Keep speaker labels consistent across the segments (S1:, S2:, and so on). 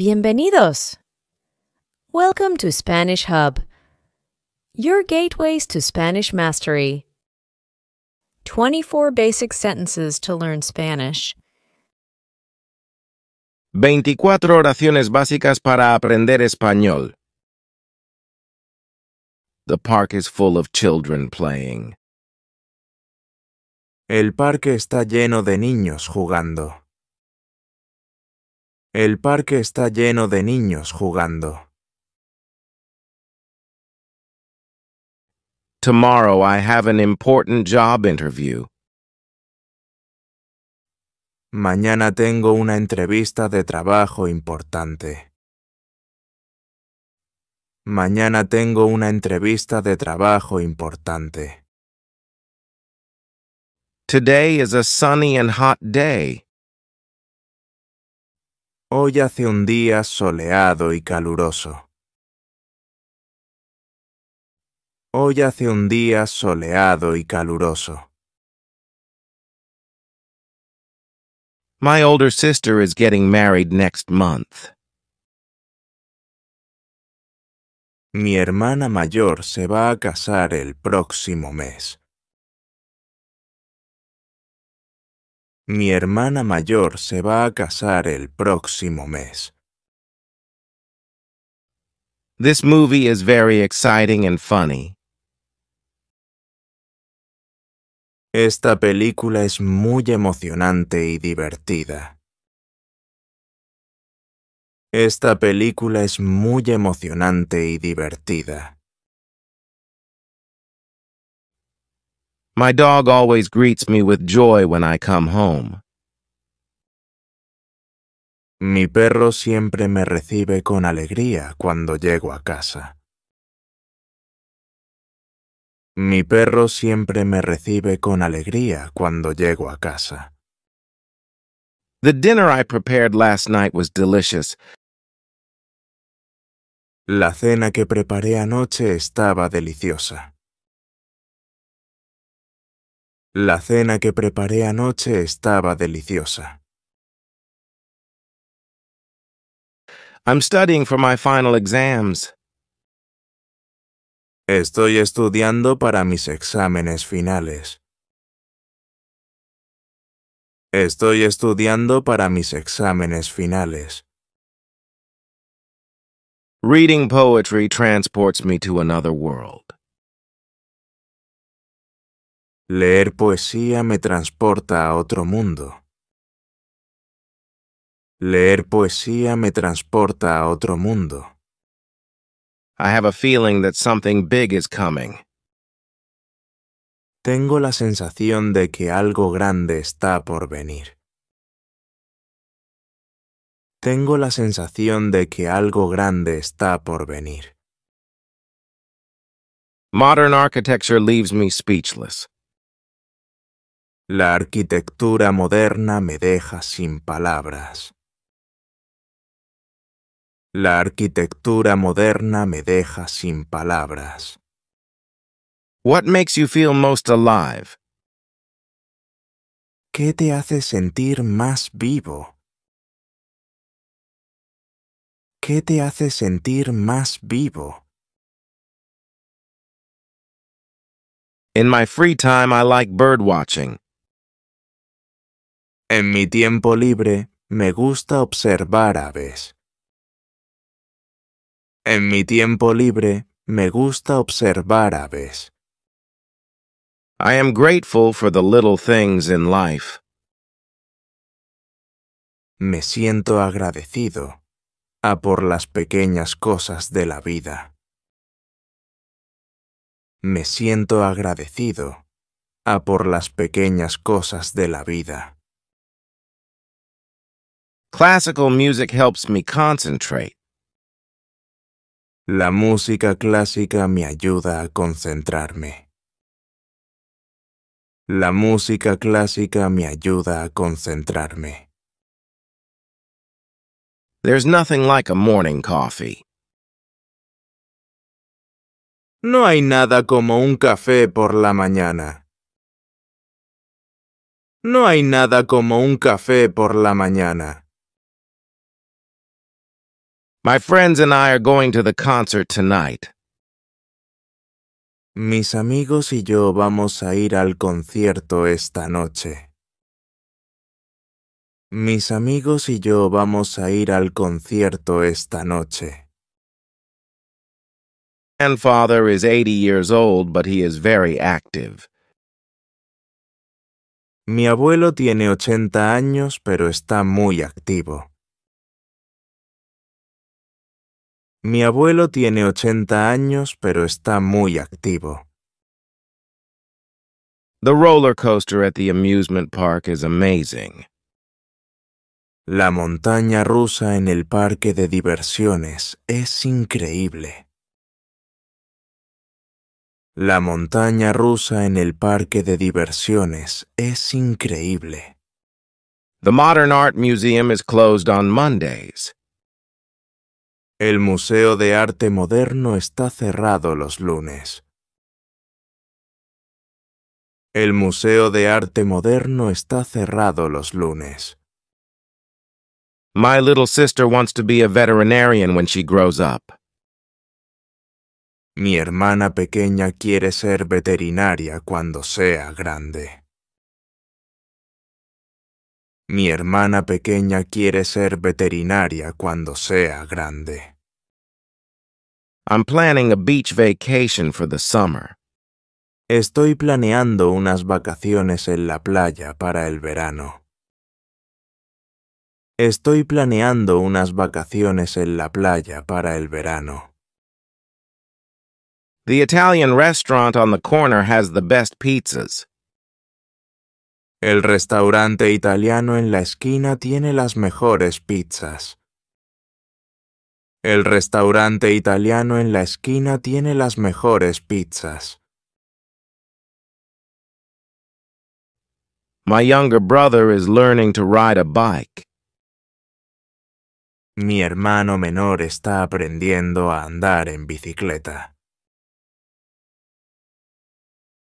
S1: Bienvenidos! Welcome to Spanish Hub, your gateways to Spanish mastery. 24 basic sentences to learn Spanish. 24 oraciones básicas para aprender español. The park is full of children playing. El parque está lleno de niños jugando. El parque está lleno de niños jugando. Tomorrow I have an important job interview.
S2: Mañana tengo una entrevista de trabajo importante. Mañana tengo una entrevista
S1: de trabajo importante. Today is a sunny and hot day. Hoy hace un día soleado y caluroso. Hoy hace un día soleado y caluroso. My older sister is getting married next month. Mi hermana mayor se va a casar el próximo mes.
S2: Mi hermana mayor se va a casar el próximo mes.
S1: This movie is very exciting and funny. Esta película es muy emocionante y divertida.
S2: Esta película es muy emocionante y divertida.
S1: My dog always greets me with joy when I come home. Mi perro siempre
S2: me recibe con alegría cuando llego a casa. Mi perro siempre me recibe con alegría cuando llego a casa. The dinner I prepared last night was delicious.
S1: La cena que preparé anoche estaba deliciosa. La cena que preparé anoche estaba deliciosa. I'm studying for my final exams. Estoy
S2: estudiando para mis exámenes finales. Estoy estudiando para mis exámenes finales.
S1: Reading poetry transports me to another world. Leer poesía me transporta a otro mundo. Leer poesía me
S2: transporta a otro mundo. I have a feeling that something big is
S1: coming. Tengo la sensación de que algo grande está por venir. Tengo la sensación de que algo grande está por venir.
S2: Modern architecture leaves me speechless. La arquitectura moderna me deja sin palabras. La arquitectura moderna me deja sin palabras.
S1: What makes you feel most alive? ¿Qué te hace sentir más vivo? ¿Qué te hace sentir más vivo? In my free time I like bird watching.
S2: En mi tiempo libre me gusta observar aves. En mi tiempo libre me gusta observar
S1: aves. I am grateful for the little things in life. Me siento agradecido a por las pequeñas cosas de la vida.
S2: Me siento agradecido a por las pequeñas cosas de la vida. Classical music helps me concentrate. La música clásica me ayuda a concentrarme. La música clásica me
S1: ayuda a concentrarme. There's nothing like a morning coffee. No hay nada como un café por la mañana. No hay nada como un café por la mañana. My friends and I are going to the concert tonight.
S2: Mis amigos y yo vamos a ir al concierto esta noche. Mis amigos y yo vamos a ir al concierto
S1: esta noche. Grandfather is 80 years old, but he is very active. Mi abuelo
S2: tiene 80 años, pero está muy activo. Mi abuelo tiene 80 años, pero está muy activo. The roller coaster at the amusement park is amazing. La montaña rusa en el parque de diversiones es increíble. La montaña rusa en el parque de diversiones es increíble. The Modern Art Museum is closed on Mondays. El Museo de Arte Moderno está cerrado los lunes.
S1: El Museo de Arte Moderno está cerrado los lunes. My little sister wants to be a
S2: veterinarian when she grows up. Mi hermana pequeña quiere ser veterinaria cuando sea grande. Mi hermana pequeña quiere ser veterinaria cuando sea grande. I'm planning a beach vacation for the summer. Estoy planeando unas vacaciones en la playa para el verano. Estoy planeando unas vacaciones en la playa para el verano. The Italian restaurant on the corner has the best pizzas. El restaurante italiano en la esquina tiene las mejores pizzas. El restaurante italiano en la esquina tiene las mejores
S1: pizzas. My younger brother is learning to ride a bike. Mi hermano
S2: menor está aprendiendo a andar en bicicleta.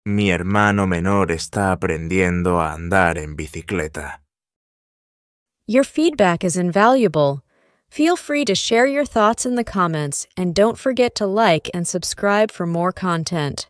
S2: Mi hermano menor está aprendiendo a andar en bicicleta.
S1: Your feedback is invaluable. Feel free to share your thoughts in the comments and don't forget to like and subscribe for more content.